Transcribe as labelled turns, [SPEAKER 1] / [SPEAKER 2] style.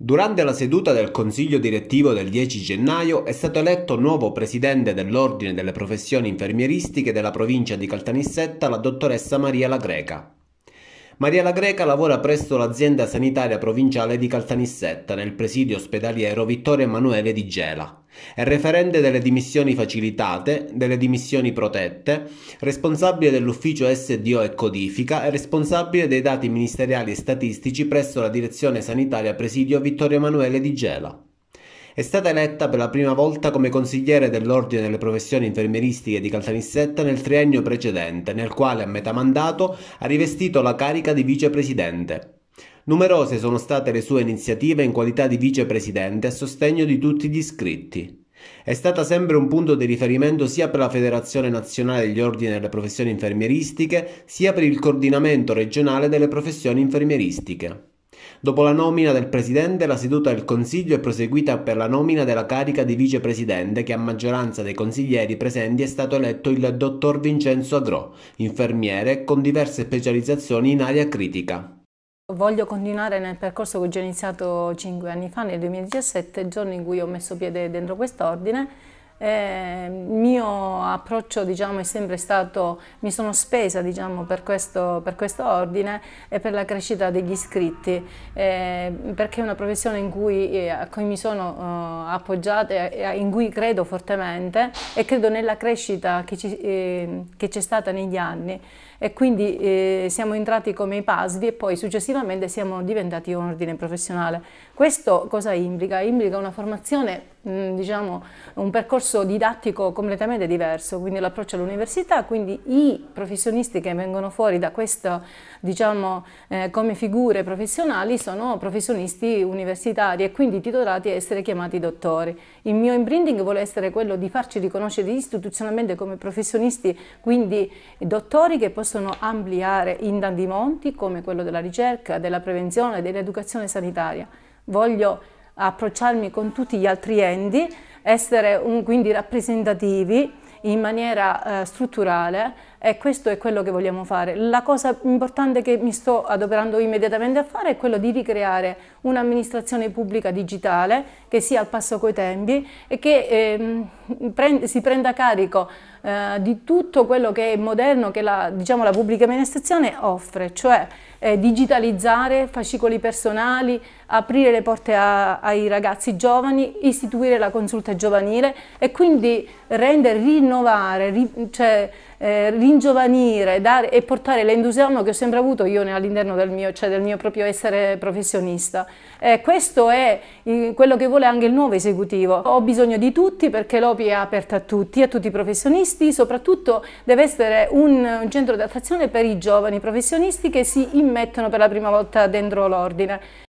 [SPEAKER 1] Durante la seduta del Consiglio direttivo del 10 gennaio è stato eletto nuovo presidente dell'Ordine delle professioni infermieristiche della provincia di Caltanissetta la dottoressa Maria La Greca. Maria la Greca lavora presso l'azienda sanitaria provinciale di Caltanissetta nel presidio ospedaliero Vittorio Emanuele di Gela. È referente delle dimissioni facilitate, delle dimissioni protette, responsabile dell'ufficio SDO e codifica e responsabile dei dati ministeriali e statistici presso la direzione sanitaria presidio Vittorio Emanuele di Gela. È stata eletta per la prima volta come consigliere dell'Ordine delle Professioni Infermieristiche di Caltanissetta nel triennio precedente, nel quale a metà mandato ha rivestito la carica di vicepresidente. Numerose sono state le sue iniziative in qualità di vicepresidente a sostegno di tutti gli iscritti. È stata sempre un punto di riferimento sia per la Federazione Nazionale degli Ordini delle Professioni Infermieristiche, sia per il coordinamento regionale delle professioni infermieristiche. Dopo la nomina del Presidente, la seduta del Consiglio è proseguita per la nomina della carica di Vicepresidente che a maggioranza dei consiglieri presenti è stato eletto il Dottor Vincenzo Agrò, infermiere con diverse specializzazioni in area critica.
[SPEAKER 2] Voglio continuare nel percorso che ho già iniziato cinque anni fa, nel 2017, il giorno in cui ho messo piede dentro quest'ordine, il eh, mio approccio diciamo, è sempre stato, mi sono spesa diciamo, per, questo, per, questo, ordine e per la crescita degli iscritti, eh, perché è una professione in cui, eh, a cui mi sono eh, appoggiata e in cui credo fortemente e credo nella crescita che ehm, c'è stata negli anni e quindi siamo entrati come PASVI e poi successivamente siamo diventati un ordine professionale. Questo cosa implica? Implica una formazione Mm, diciamo, un percorso didattico completamente diverso, quindi l'approccio all'università, quindi i professionisti che vengono fuori da questo, diciamo, eh, come figure professionali sono professionisti universitari e quindi titolati a essere chiamati dottori. Il mio inbranding vuole essere quello di farci riconoscere istituzionalmente come professionisti, quindi dottori che possono ampliare in tanti monti come quello della ricerca, della prevenzione, dell'educazione sanitaria. Voglio approcciarmi con tutti gli altri enti, essere un, quindi rappresentativi in maniera eh, strutturale e questo è quello che vogliamo fare. La cosa importante che mi sto adoperando immediatamente a fare è quello di ricreare un'amministrazione pubblica digitale che sia al passo coi tempi e che eh, prende, si prenda carico eh, di tutto quello che è moderno che la, diciamo, la pubblica amministrazione offre, cioè eh, digitalizzare fascicoli personali, aprire le porte a, ai ragazzi giovani, istituire la consulta giovanile e quindi rendere, rinnovare, ri, cioè, eh, ringiovanire dare, e portare l'entusiasmo che ho sempre avuto io all'interno del mio, cioè del mio proprio essere professionista. Eh, questo è quello che vuole anche il nuovo esecutivo. Ho bisogno di tutti perché l'OPI è aperta a tutti, a tutti i professionisti, soprattutto deve essere un, un centro di attrazione per i giovani professionisti che si immettono per la prima volta dentro l'ordine.